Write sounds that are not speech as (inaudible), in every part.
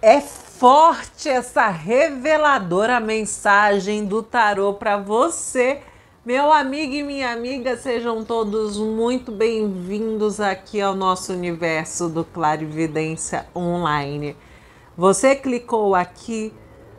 É forte essa reveladora mensagem do tarô para você. Meu amigo e minha amiga, sejam todos muito bem-vindos aqui ao nosso universo do Clarividência Online. Você clicou aqui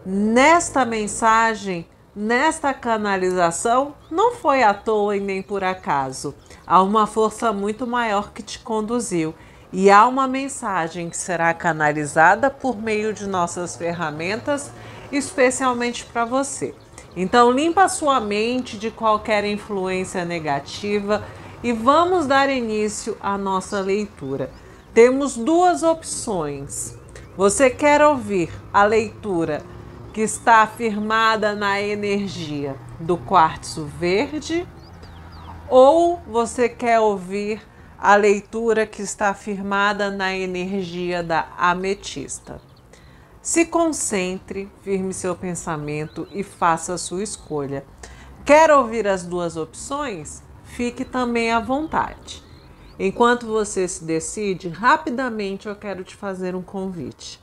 nesta mensagem, nesta canalização, não foi à toa e nem por acaso. Há uma força muito maior que te conduziu e há uma mensagem que será canalizada por meio de nossas ferramentas, especialmente para você. Então, limpa a sua mente de qualquer influência negativa e vamos dar início à nossa leitura. Temos duas opções. Você quer ouvir a leitura que está firmada na energia do quartzo verde ou você quer ouvir a leitura que está firmada na energia da ametista. Se concentre, firme seu pensamento e faça a sua escolha. Quer ouvir as duas opções? Fique também à vontade. Enquanto você se decide, rapidamente eu quero te fazer um convite.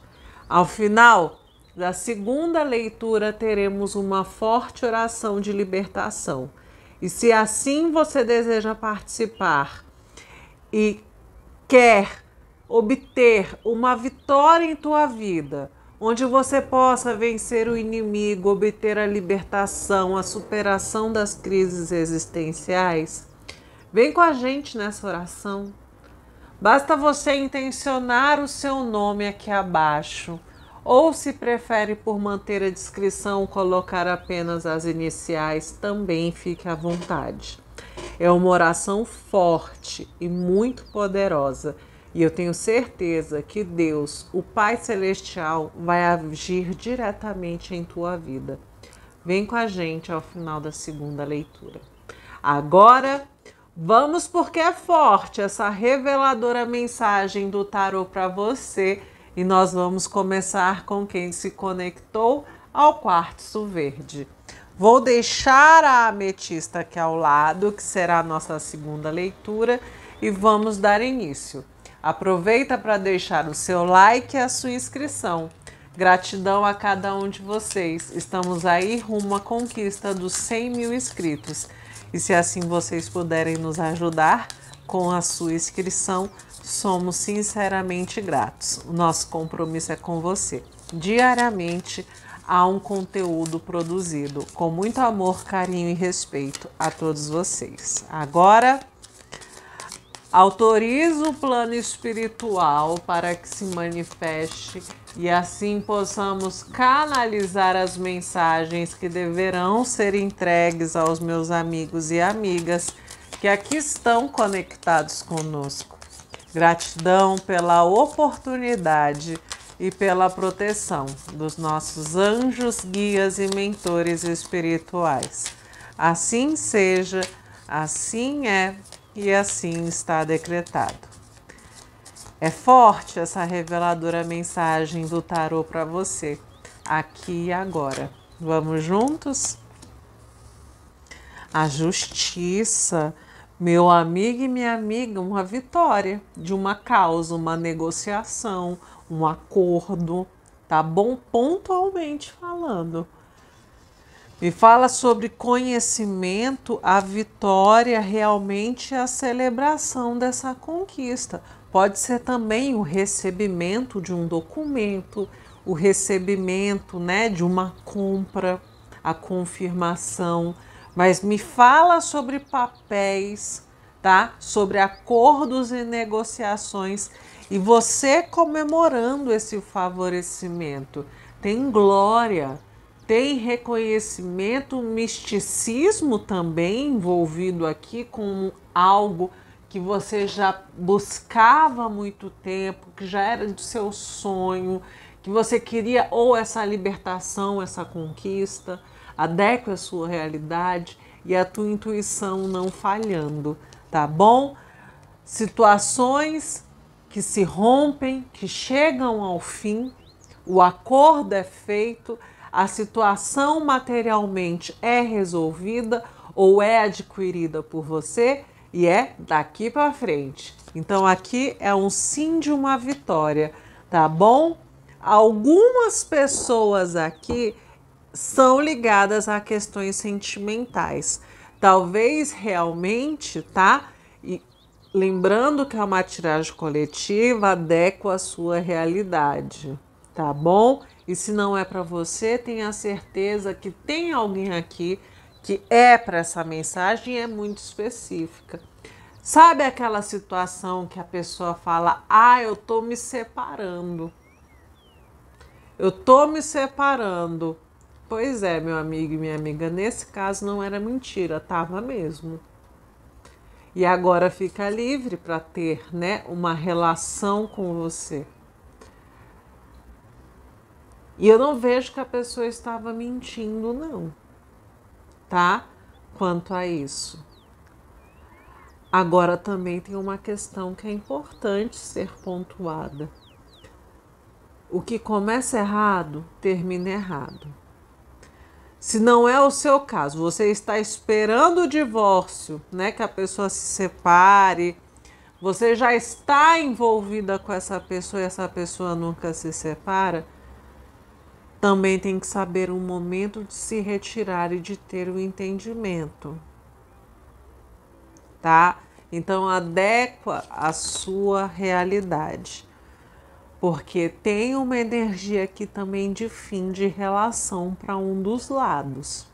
Ao final da segunda leitura, teremos uma forte oração de libertação. E se assim você deseja participar e quer obter uma vitória em tua vida, onde você possa vencer o inimigo, obter a libertação, a superação das crises existenciais, vem com a gente nessa oração. Basta você intencionar o seu nome aqui abaixo, ou se prefere por manter a descrição, colocar apenas as iniciais, também fique à vontade. É uma oração forte e muito poderosa. E eu tenho certeza que Deus, o Pai Celestial, vai agir diretamente em tua vida. Vem com a gente ao final da segunda leitura. Agora, vamos porque é forte essa reveladora mensagem do tarot para você e nós vamos começar com quem se conectou ao quartzo verde. Vou deixar a ametista aqui ao lado, que será a nossa segunda leitura, e vamos dar início. Aproveita para deixar o seu like e a sua inscrição. Gratidão a cada um de vocês. Estamos aí rumo à conquista dos 100 mil inscritos. E se assim vocês puderem nos ajudar com a sua inscrição, somos sinceramente gratos. O nosso compromisso é com você. Diariamente, a um conteúdo produzido com muito amor, carinho e respeito a todos vocês. Agora, autorizo o plano espiritual para que se manifeste e assim possamos canalizar as mensagens que deverão ser entregues aos meus amigos e amigas que aqui estão conectados conosco. Gratidão pela oportunidade e pela proteção dos nossos anjos, guias e mentores espirituais. Assim seja, assim é e assim está decretado. É forte essa reveladora mensagem do tarot para você, aqui e agora. Vamos juntos? A justiça meu amigo e minha amiga, uma vitória de uma causa, uma negociação, um acordo, tá bom? Pontualmente falando. Me fala sobre conhecimento, a vitória realmente é a celebração dessa conquista. Pode ser também o recebimento de um documento, o recebimento né, de uma compra, a confirmação mas me fala sobre papéis, tá? Sobre acordos e negociações e você comemorando esse favorecimento. Tem glória, tem reconhecimento, misticismo também envolvido aqui com algo que você já buscava há muito tempo, que já era do seu sonho, que você queria ou essa libertação, essa conquista adeque a sua realidade e a tua intuição não falhando, tá bom? Situações que se rompem, que chegam ao fim, o acordo é feito, a situação materialmente é resolvida ou é adquirida por você e é daqui para frente. Então aqui é um sim de uma vitória, tá bom? Algumas pessoas aqui são ligadas a questões sentimentais. Talvez realmente, tá? E lembrando que é uma tiragem coletiva, adequa à sua realidade, tá bom? E se não é para você, tenha certeza que tem alguém aqui que é para essa mensagem e é muito específica. Sabe aquela situação que a pessoa fala: "Ah, eu tô me separando". Eu tô me separando. Pois é, meu amigo e minha amiga, nesse caso não era mentira, estava mesmo. E agora fica livre para ter né, uma relação com você. E eu não vejo que a pessoa estava mentindo, não, tá? Quanto a isso. Agora também tem uma questão que é importante ser pontuada. O que começa errado, termina errado. Se não é o seu caso, você está esperando o divórcio, né, que a pessoa se separe, você já está envolvida com essa pessoa e essa pessoa nunca se separa, também tem que saber o um momento de se retirar e de ter o entendimento. Tá? Então adequa a sua realidade porque tem uma energia aqui também de fim de relação para um dos lados,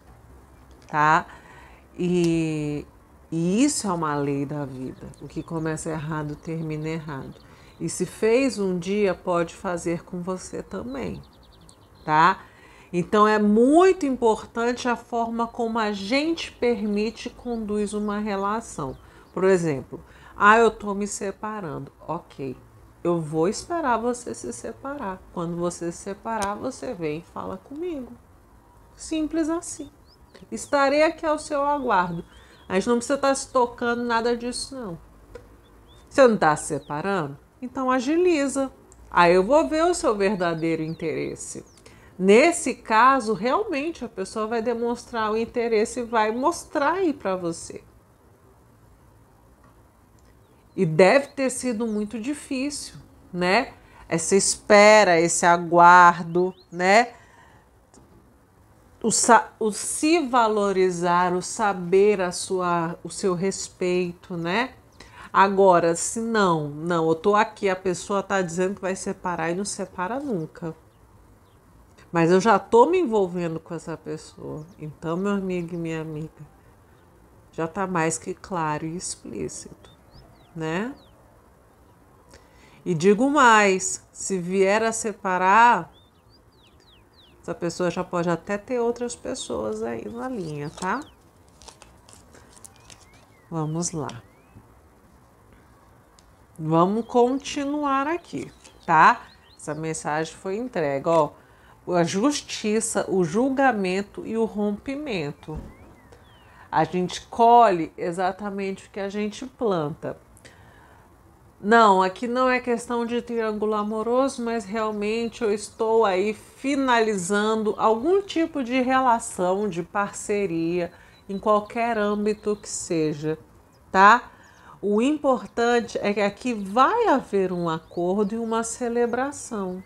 tá? E, e isso é uma lei da vida. O que começa errado termina errado. E se fez um dia, pode fazer com você também, tá? Então é muito importante a forma como a gente permite e conduz uma relação. Por exemplo, ah, eu tô me separando. Ok, eu vou esperar você se separar. Quando você se separar, você vem e fala comigo. Simples assim. Estarei aqui ao seu aguardo. A gente não precisa estar se tocando nada disso, não. Você não está se separando? Então agiliza. Aí eu vou ver o seu verdadeiro interesse. Nesse caso, realmente a pessoa vai demonstrar o interesse e vai mostrar aí para você. E deve ter sido muito difícil, né? Essa espera, esse aguardo, né? O, o se valorizar, o saber a sua, o seu respeito, né? Agora, se não, não, eu tô aqui, a pessoa tá dizendo que vai separar e não separa nunca. Mas eu já tô me envolvendo com essa pessoa. Então, meu amigo e minha amiga, já tá mais que claro e explícito né? E digo mais, se vier a separar, essa pessoa já pode até ter outras pessoas aí na linha, tá? Vamos lá. Vamos continuar aqui, tá? Essa mensagem foi entregue, ó. A justiça, o julgamento e o rompimento. A gente colhe exatamente o que a gente planta. Não, aqui não é questão de triângulo amoroso, mas realmente eu estou aí finalizando algum tipo de relação, de parceria, em qualquer âmbito que seja, tá? O importante é que aqui vai haver um acordo e uma celebração,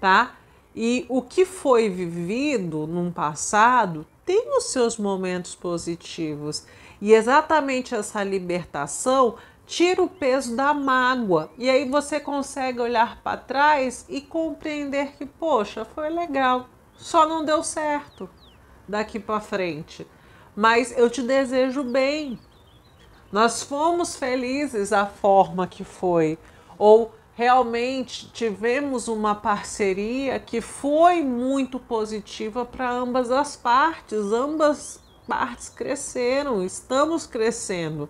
tá? E o que foi vivido num passado tem os seus momentos positivos. E exatamente essa libertação tira o peso da mágoa e aí você consegue olhar para trás e compreender que, poxa, foi legal, só não deu certo daqui para frente, mas eu te desejo bem. Nós fomos felizes a forma que foi, ou realmente tivemos uma parceria que foi muito positiva para ambas as partes, ambas partes cresceram, estamos crescendo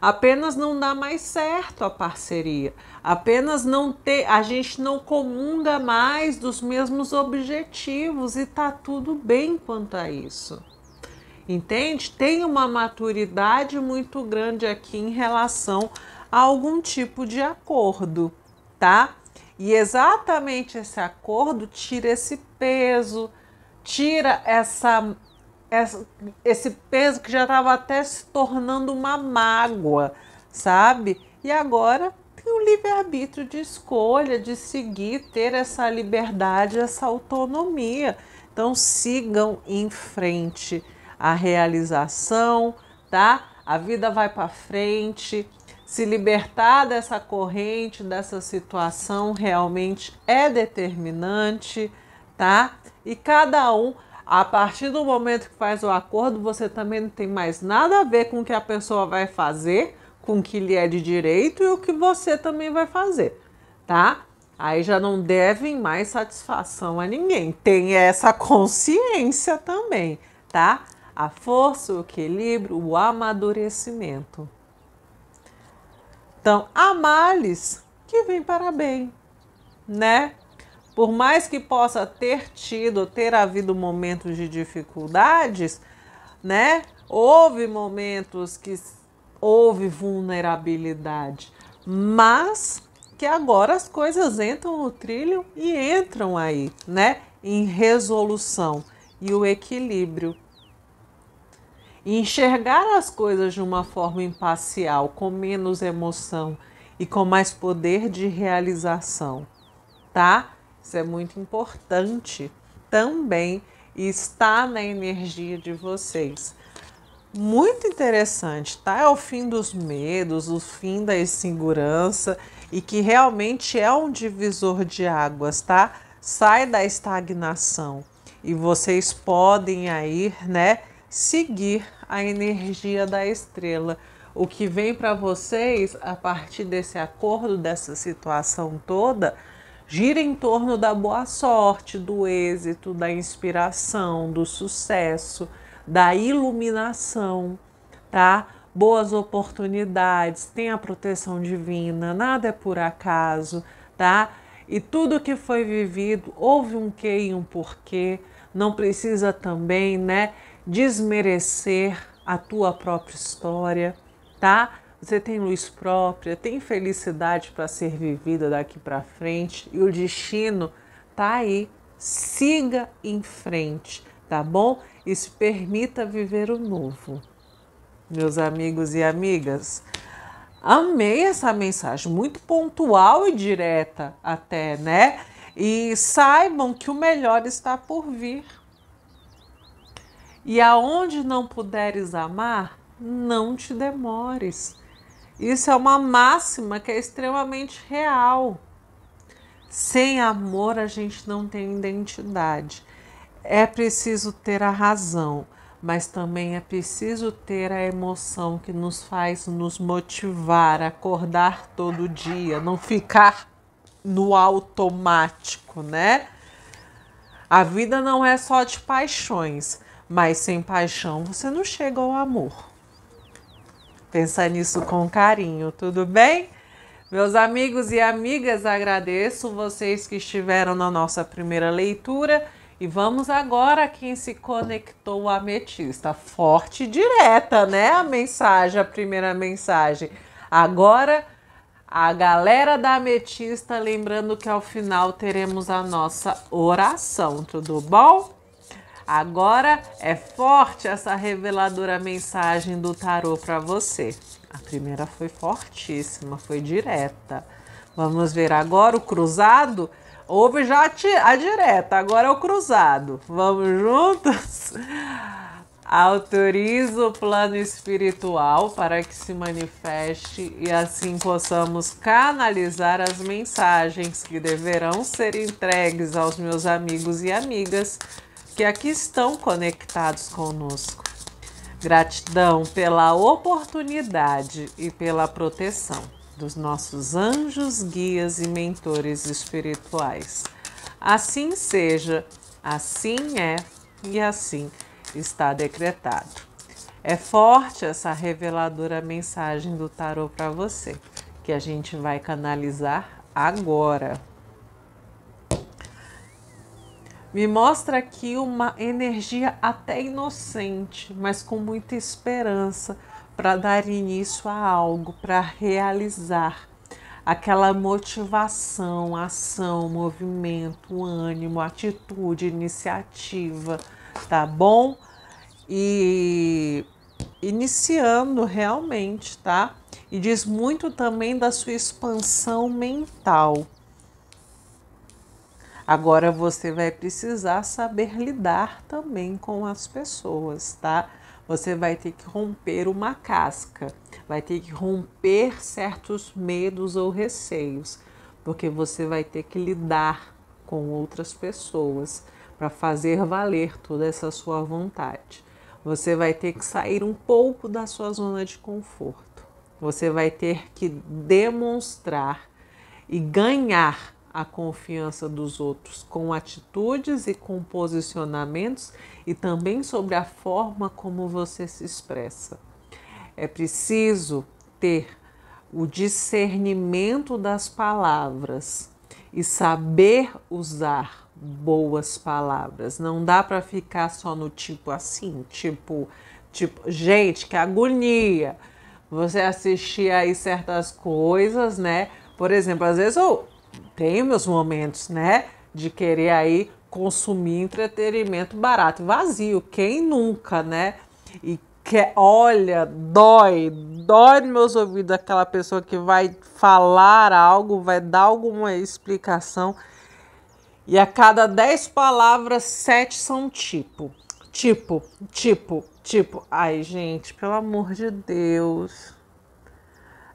apenas não dá mais certo a parceria, apenas não ter, a gente não comunga mais dos mesmos objetivos e tá tudo bem quanto a isso. Entende? Tem uma maturidade muito grande aqui em relação a algum tipo de acordo, tá? E exatamente esse acordo tira esse peso, tira essa essa, esse peso que já estava até se tornando uma mágoa, sabe? E agora tem o livre-arbítrio de escolha, de seguir, ter essa liberdade, essa autonomia. Então sigam em frente à realização, tá? A vida vai para frente. Se libertar dessa corrente, dessa situação realmente é determinante, tá? E cada um a partir do momento que faz o acordo, você também não tem mais nada a ver com o que a pessoa vai fazer, com o que lhe é de direito e o que você também vai fazer, tá? Aí já não devem mais satisfação a ninguém. Tem essa (laughs) consciência também, tá? A força, o equilíbrio, o amadurecimento. Então, há males que vêm para bem, né? Por mais que possa ter tido, ter havido momentos de dificuldades, né? Houve momentos que houve vulnerabilidade, mas que agora as coisas entram no trilho e entram aí, né? Em resolução e o equilíbrio. Enxergar as coisas de uma forma imparcial, com menos emoção e com mais poder de realização, tá? Isso é muito importante também está na energia de vocês. Muito interessante, tá? É o fim dos medos, o fim da insegurança e que realmente é um divisor de águas, tá? Sai da estagnação e vocês podem aí, né, seguir a energia da estrela. O que vem para vocês a partir desse acordo, dessa situação toda, gira em torno da boa sorte, do êxito, da inspiração, do sucesso, da iluminação, tá? Boas oportunidades, tem a proteção divina, nada é por acaso, tá? E tudo que foi vivido, houve um que e um porquê, não precisa também, né, desmerecer a tua própria história, tá? Você tem luz própria, tem felicidade para ser vivida daqui para frente e o destino tá aí. Siga em frente, tá bom? E se permita viver o novo. Meus amigos e amigas, amei essa mensagem, muito pontual e direta até, né? E saibam que o melhor está por vir. E aonde não puderes amar, não te demores. Isso é uma máxima que é extremamente real. Sem amor a gente não tem identidade. É preciso ter a razão, mas também é preciso ter a emoção que nos faz nos motivar, acordar todo dia, não ficar no automático, né? A vida não é só de paixões, mas sem paixão você não chega ao amor. Pensar nisso com carinho, tudo bem? Meus amigos e amigas, agradeço vocês que estiveram na nossa primeira leitura e vamos agora a quem se conectou o ametista. Forte e direta, né? A mensagem, a primeira mensagem. Agora a galera da ametista, lembrando que ao final teremos a nossa oração, tudo bom? Agora é forte essa reveladora mensagem do tarô para você. A primeira foi fortíssima, foi direta. Vamos ver agora o cruzado. Houve já a direta, agora é o cruzado. Vamos juntos? (laughs) Autoriza o plano espiritual para que se manifeste e assim possamos canalizar as mensagens que deverão ser entregues aos meus amigos e amigas que aqui estão conectados conosco. Gratidão pela oportunidade e pela proteção dos nossos anjos, guias e mentores espirituais. Assim seja, assim é e assim está decretado. É forte essa reveladora mensagem do tarot para você, que a gente vai canalizar agora. Me mostra aqui uma energia até inocente, mas com muita esperança para dar início a algo, para realizar aquela motivação, ação, movimento, ânimo, atitude, iniciativa, tá bom? E iniciando realmente, tá? E diz muito também da sua expansão mental. Agora você vai precisar saber lidar também com as pessoas, tá? Você vai ter que romper uma casca, vai ter que romper certos medos ou receios, porque você vai ter que lidar com outras pessoas para fazer valer toda essa sua vontade. Você vai ter que sair um pouco da sua zona de conforto. Você vai ter que demonstrar e ganhar a confiança dos outros com atitudes e com posicionamentos e também sobre a forma como você se expressa. É preciso ter o discernimento das palavras e saber usar boas palavras. Não dá para ficar só no tipo assim, tipo, tipo, gente, que agonia. Você assistir aí certas coisas, né? Por exemplo, às vezes eu tenho meus momentos, né? De querer aí consumir entretenimento barato vazio. Quem nunca, né? E que olha, dói, dói nos meus ouvidos aquela pessoa que vai falar algo, vai dar alguma explicação. E a cada dez palavras, sete são tipo. Tipo, tipo, tipo. Ai, gente, pelo amor de Deus.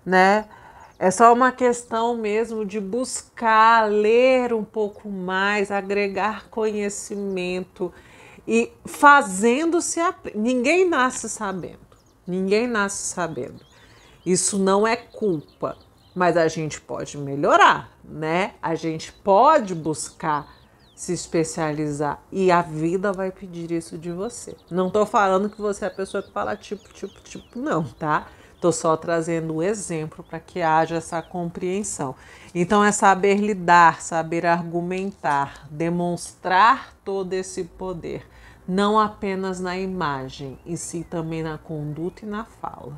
Né? É só uma questão mesmo de buscar, ler um pouco mais, agregar conhecimento e fazendo-se. Ninguém nasce sabendo, ninguém nasce sabendo. Isso não é culpa, mas a gente pode melhorar, né? A gente pode buscar se especializar e a vida vai pedir isso de você. Não tô falando que você é a pessoa que fala tipo, tipo, tipo, não, tá? Estou só trazendo o exemplo para que haja essa compreensão. Então, é saber lidar, saber argumentar, demonstrar todo esse poder, não apenas na imagem, e sim também na conduta e na fala.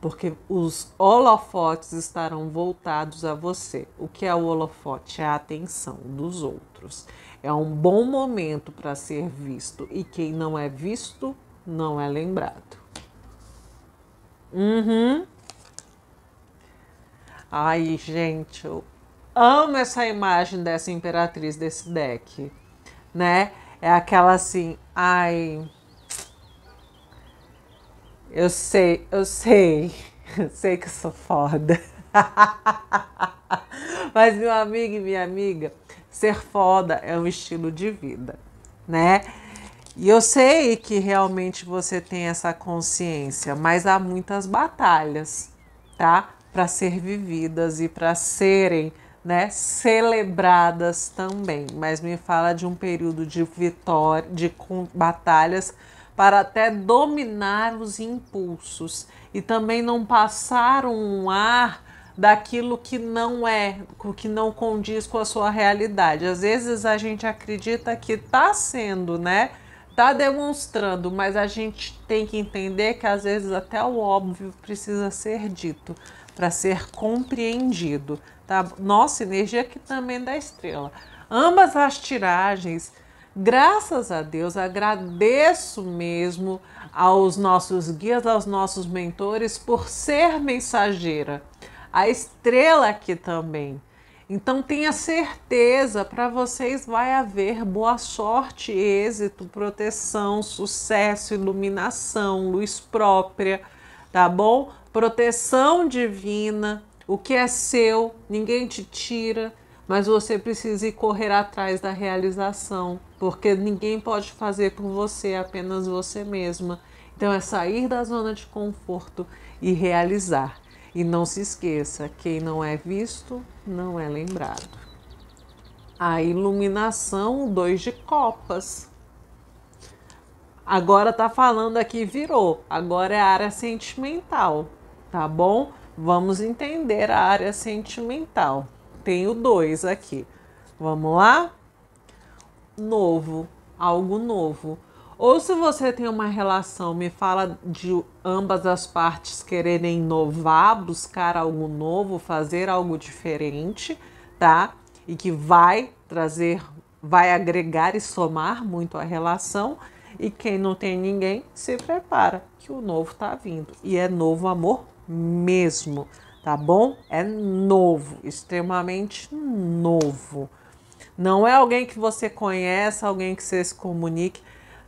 Porque os holofotes estarão voltados a você. O que é o holofote? É a atenção dos outros. É um bom momento para ser visto, e quem não é visto não é lembrado. Uhum. Ai, gente, eu amo essa imagem dessa imperatriz desse deck, né? É aquela assim, ai. Eu sei, eu sei, eu sei que sou foda. (laughs) Mas, meu amigo e minha amiga, ser foda é um estilo de vida, né? E eu sei que realmente você tem essa consciência, mas há muitas batalhas, tá? Para ser vividas e para serem, né, celebradas também. Mas me fala de um período de vitória, de batalhas para até dominar os impulsos e também não passar um ar daquilo que não é, o que não condiz com a sua realidade. Às vezes a gente acredita que está sendo, né? tá demonstrando, mas a gente tem que entender que às vezes até o óbvio precisa ser dito para ser compreendido, tá? Nossa energia aqui também é da estrela. Ambas as tiragens, graças a Deus, agradeço mesmo aos nossos guias, aos nossos mentores por ser mensageira. A estrela aqui também então tenha certeza, para vocês vai haver boa sorte, êxito, proteção, sucesso, iluminação, luz própria, tá bom? Proteção divina, o que é seu, ninguém te tira, mas você precisa ir correr atrás da realização, porque ninguém pode fazer por você, apenas você mesma. Então é sair da zona de conforto e realizar. E não se esqueça: quem não é visto não é lembrado. A iluminação, dois de copas. Agora tá falando aqui, virou. Agora é a área sentimental, tá bom? Vamos entender a área sentimental. Tenho dois aqui. Vamos lá? Novo, algo novo. Ou se você tem uma relação, me fala de ambas as partes quererem inovar, buscar algo novo, fazer algo diferente, tá? E que vai trazer, vai agregar e somar muito a relação. E quem não tem ninguém, se prepara, que o novo tá vindo. E é novo amor mesmo, tá bom? É novo, extremamente novo. Não é alguém que você conhece, alguém que você se comunique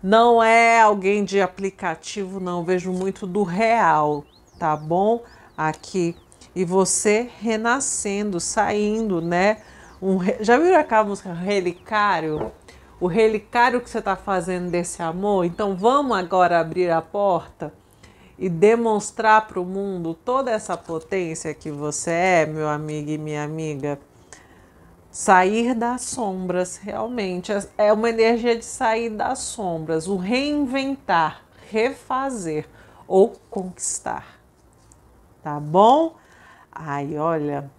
não é alguém de aplicativo, não. Vejo muito do real, tá bom? Aqui. E você renascendo, saindo, né? Um, já viram aquela música Relicário? O relicário que você está fazendo desse amor. Então vamos agora abrir a porta e demonstrar para o mundo toda essa potência que você é, meu amigo e minha amiga sair das sombras, realmente. É, é uma energia de sair das sombras, o reinventar, refazer ou conquistar. Tá bom? Ai, olha,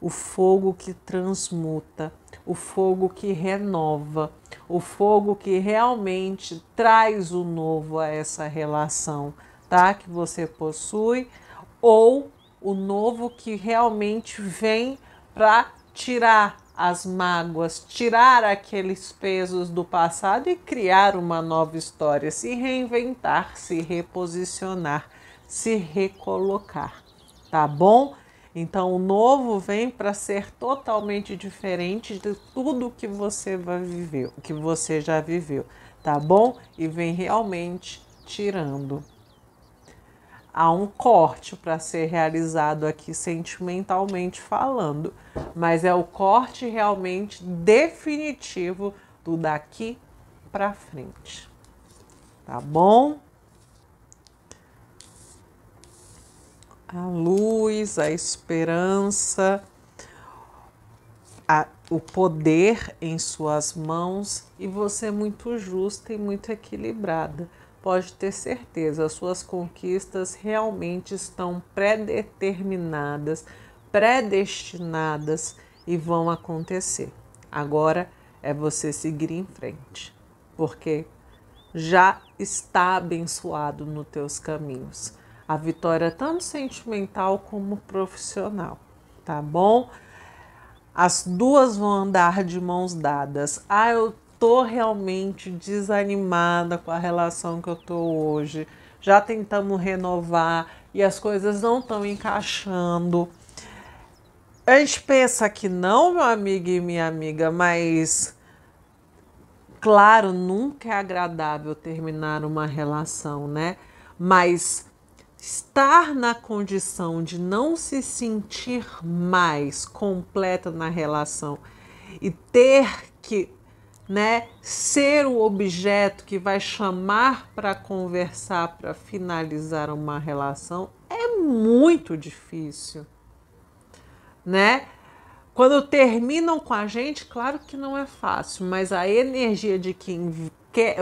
o fogo que transmuta, o fogo que renova, o fogo que realmente traz o novo a essa relação, tá? Que você possui, ou o novo que realmente vem para tirar as mágoas, tirar aqueles pesos do passado e criar uma nova história, se reinventar, se reposicionar, se recolocar, tá bom? Então o novo vem para ser totalmente diferente de tudo que você vai viver, que você já viveu, tá bom? E vem realmente tirando há um corte para ser realizado aqui sentimentalmente falando, mas é o corte realmente definitivo do daqui para frente. Tá bom? A luz, a esperança, a, o poder em suas mãos e você é muito justa e muito equilibrada pode ter certeza, as suas conquistas realmente estão predeterminadas, predestinadas e vão acontecer. Agora é você seguir em frente, porque já está abençoado nos teus caminhos. A vitória tanto sentimental como profissional, tá bom? As duas vão andar de mãos dadas. Ah, eu tô realmente desanimada com a relação que eu tô hoje. Já tentamos renovar e as coisas não estão encaixando. A gente pensa que não, meu amigo e minha amiga, mas claro, nunca é agradável terminar uma relação, né? Mas estar na condição de não se sentir mais completa na relação e ter que né, ser o objeto que vai chamar para conversar, para finalizar uma relação, é muito difícil, né? Quando terminam com a gente, claro que não é fácil, mas a energia de quem quer,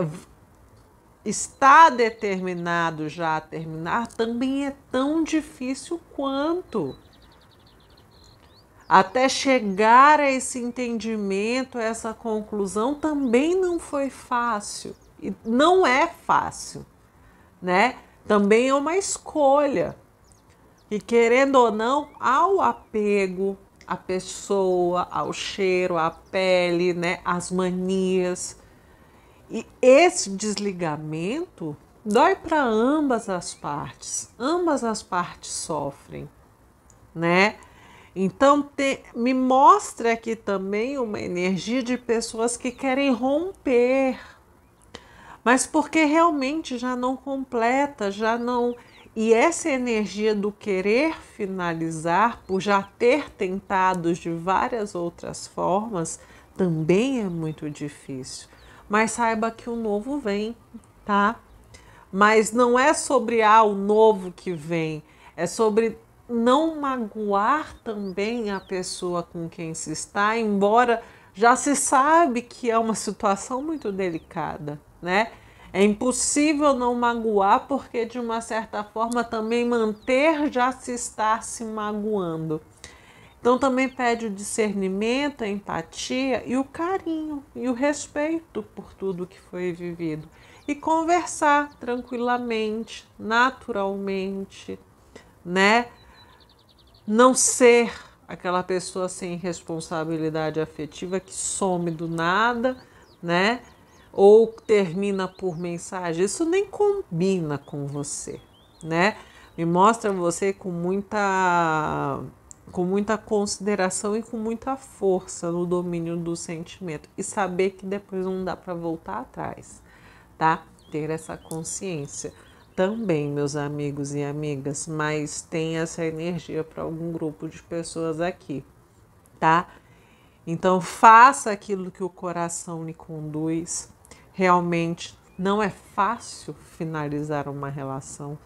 está determinado já a terminar também é tão difícil quanto até chegar a esse entendimento, a essa conclusão, também não foi fácil. E não é fácil, né? Também é uma escolha. E querendo ou não, ao apego à pessoa, ao cheiro, à pele, né, As manias. E esse desligamento dói para ambas as partes. Ambas as partes sofrem, né? Então, te, me mostra aqui também uma energia de pessoas que querem romper, mas porque realmente já não completa, já não. E essa energia do querer finalizar, por já ter tentado de várias outras formas, também é muito difícil. Mas saiba que o novo vem, tá? Mas não é sobre ah, o novo que vem, é sobre não magoar também a pessoa com quem se está, embora já se sabe que é uma situação muito delicada, né? É impossível não magoar porque de uma certa forma também manter já se está se magoando. Então também pede o discernimento, a empatia e o carinho e o respeito por tudo que foi vivido. E conversar tranquilamente, naturalmente, né? não ser aquela pessoa sem responsabilidade afetiva que some do nada, né? Ou termina por mensagem. Isso nem combina com você, né? Me mostra você com muita com muita consideração e com muita força no domínio do sentimento e saber que depois não dá para voltar atrás, tá? Ter essa consciência também, meus amigos e amigas, mas tem essa energia para algum grupo de pessoas aqui, tá? Então faça aquilo que o coração lhe conduz. Realmente não é fácil finalizar uma relação.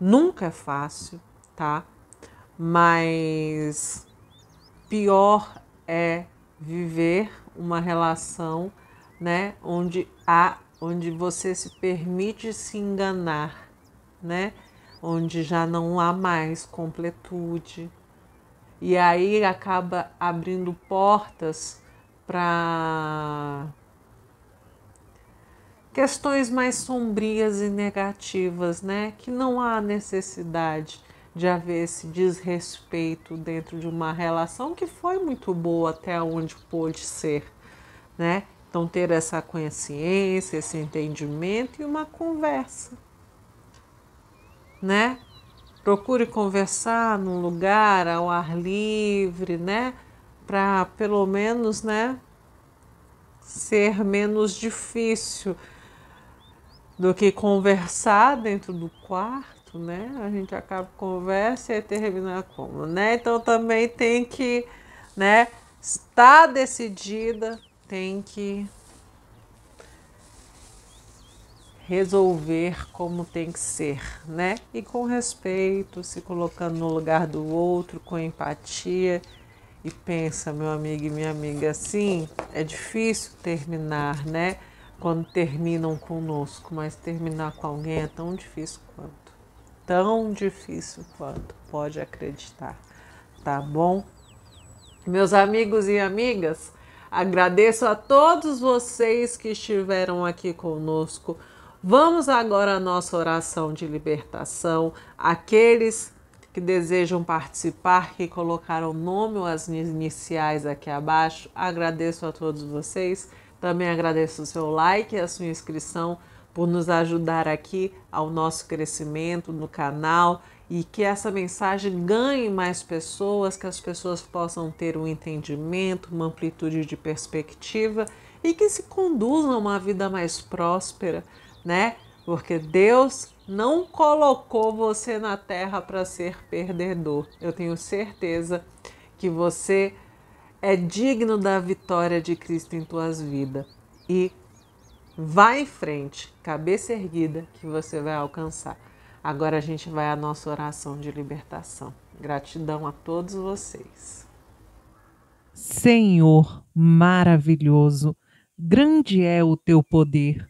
Nunca é fácil, tá? Mas pior é viver uma relação, né, onde há onde você se permite se enganar, né? Onde já não há mais completude. E aí acaba abrindo portas para questões mais sombrias e negativas, né? Que não há necessidade de haver esse desrespeito dentro de uma relação que foi muito boa até onde pôde ser, né? Então, ter essa consciência, esse entendimento e uma conversa, né? Procure conversar num lugar ao ar livre, né? Para pelo menos, né? Ser menos difícil do que conversar dentro do quarto, né? A gente acaba conversa e termina como, né? Então também tem que, né? Estar decidida tem que resolver como tem que ser, né? E com respeito, se colocando no lugar do outro, com empatia. E pensa, meu amigo e minha amiga, assim, é difícil terminar, né? Quando terminam conosco, mas terminar com alguém é tão difícil quanto. Tão difícil quanto, pode acreditar, tá bom? Meus amigos e amigas, Agradeço a todos vocês que estiveram aqui conosco. Vamos agora à nossa oração de libertação. Aqueles que desejam participar, que colocaram o nome ou as iniciais aqui abaixo, agradeço a todos vocês. Também agradeço o seu like e a sua inscrição por nos ajudar aqui ao nosso crescimento no canal e que essa mensagem ganhe mais pessoas, que as pessoas possam ter um entendimento, uma amplitude de perspectiva e que se conduzam a uma vida mais próspera, né? Porque Deus não colocou você na terra para ser perdedor. Eu tenho certeza que você é digno da vitória de Cristo em tuas vidas. E Vá em frente, cabeça erguida, que você vai alcançar. Agora a gente vai à nossa oração de libertação. Gratidão a todos vocês. Senhor maravilhoso, grande é o teu poder.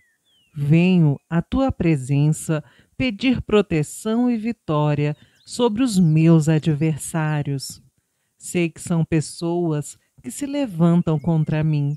Venho à tua presença pedir proteção e vitória sobre os meus adversários. Sei que são pessoas que se levantam contra mim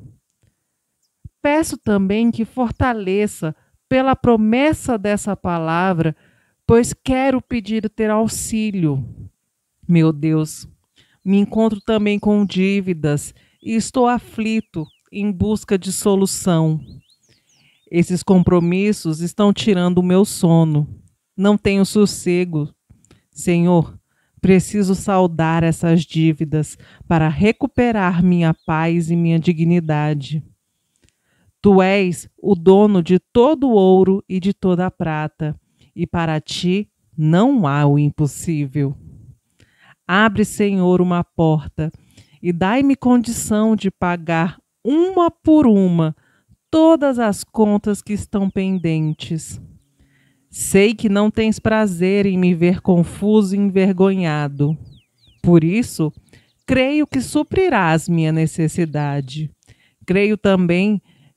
Peço também que fortaleça pela promessa dessa palavra, pois quero pedir ter auxílio. Meu Deus, me encontro também com dívidas e estou aflito em busca de solução. Esses compromissos estão tirando o meu sono. Não tenho sossego. Senhor, preciso saldar essas dívidas para recuperar minha paz e minha dignidade. Tu és o dono de todo o ouro e de toda a prata, e para ti não há o impossível. Abre, Senhor, uma porta e dai-me condição de pagar uma por uma todas as contas que estão pendentes. Sei que não tens prazer em me ver confuso e envergonhado. Por isso, creio que suprirás minha necessidade. Creio também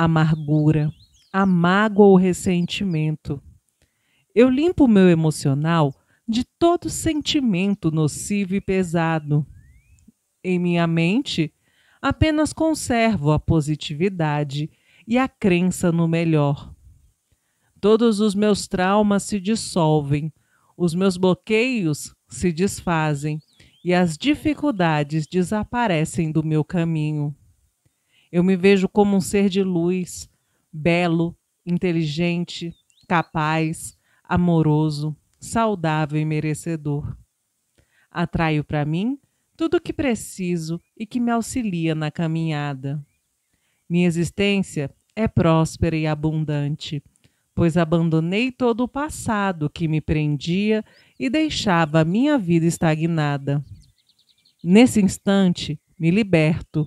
a amargura, a mágoa ou ressentimento. Eu limpo o meu emocional de todo sentimento nocivo e pesado. Em minha mente, apenas conservo a positividade e a crença no melhor. Todos os meus traumas se dissolvem, os meus bloqueios se desfazem e as dificuldades desaparecem do meu caminho. Eu me vejo como um ser de luz, belo, inteligente, capaz, amoroso, saudável e merecedor. Atraio para mim tudo o que preciso e que me auxilia na caminhada. Minha existência é próspera e abundante, pois abandonei todo o passado que me prendia e deixava a minha vida estagnada. Nesse instante, me liberto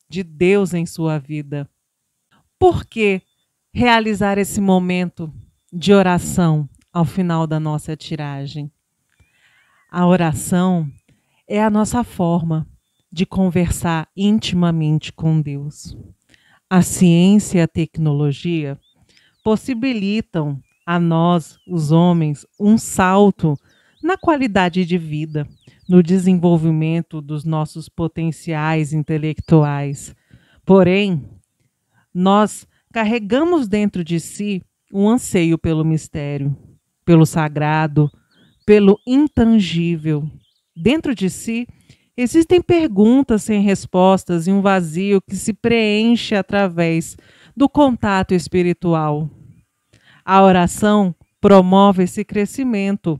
de Deus em sua vida. Por que realizar esse momento de oração ao final da nossa tiragem? A oração é a nossa forma de conversar intimamente com Deus. A ciência e a tecnologia possibilitam a nós, os homens, um salto na qualidade de vida, no desenvolvimento dos nossos potenciais intelectuais. Porém, nós carregamos dentro de si um anseio pelo mistério, pelo sagrado, pelo intangível. Dentro de si existem perguntas sem respostas e um vazio que se preenche através do contato espiritual. A oração promove esse crescimento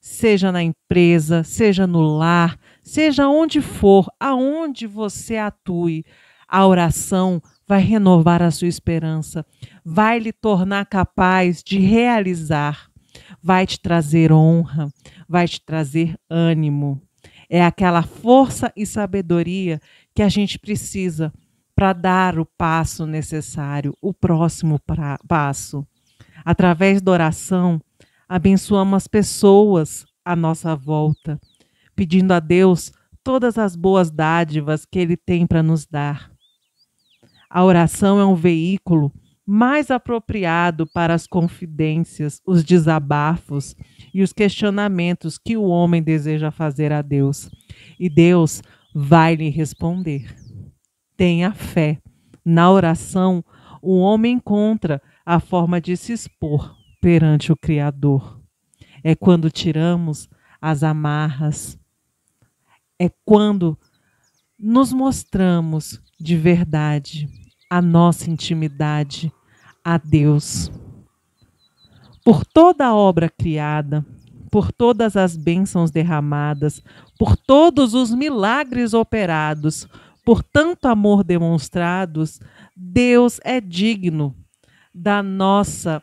seja na empresa, seja no lar, seja onde for, aonde você atue, a oração vai renovar a sua esperança, vai lhe tornar capaz de realizar, vai te trazer honra, vai te trazer ânimo. É aquela força e sabedoria que a gente precisa para dar o passo necessário, o próximo pra, passo. Através da oração, abençoamos as pessoas à nossa volta, pedindo a Deus todas as boas dádivas que Ele tem para nos dar. A oração é um veículo mais apropriado para as confidências, os desabafos e os questionamentos que o homem deseja fazer a Deus. E Deus vai lhe responder. Tenha fé. Na oração, o homem encontra a forma de se expor, perante o Criador. É quando tiramos as amarras. É quando nos mostramos de verdade a nossa intimidade a Deus. Por toda a obra criada, por todas as bênçãos derramadas, por todos os milagres operados, por tanto amor demonstrados, Deus é digno da nossa